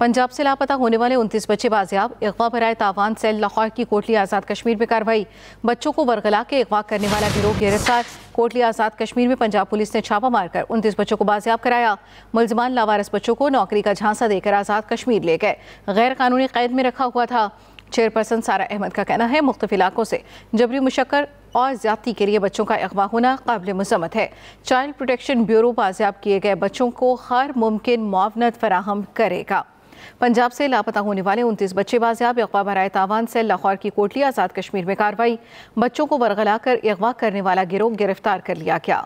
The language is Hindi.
पंजाब से लापता होने वाले उनतीस बच्चे बाजियाब अगवा भराए तावान सेल लाहौर की कोटली आज़ाद कश्मीर में कार्रवाई बच्चों को बरगला के अगवा करने वाला गिरोह गिरफ्तार कोटली आज़ाद कश्मीर में पंजाब पुलिस ने छापा मारकर उनतीस बच्चों को बाजियाब कराया मुलजमान लावारस बच्चों को नौकरी का झांसा देकर आज़ाद कश्मीर ले गए गैर कानूनी कैद में रखा हुआ था चेयरपर्सन सारा अहमद का कहना है मुख्तफ इलाकों से जबरी मुशक्कर और ज्यादा के लिए बच्चों का अगवा होना काबिल मजम्मत है चाइल्ड प्रोटेक्शन ब्यूरो बाजियाब किए गए बच्चों को हर मुमकिन मुआवनत फराहम करेगा पंजाब से लापता होने वाले उनतीस बच्चे बाजियाब अगवा बरए तावान से लाहौर की कोटली आज़ाद कश्मीर में कार्रवाई बच्चों को बरगला कर अगवा करने वाला गिरोह गिरफ्तार कर लिया गया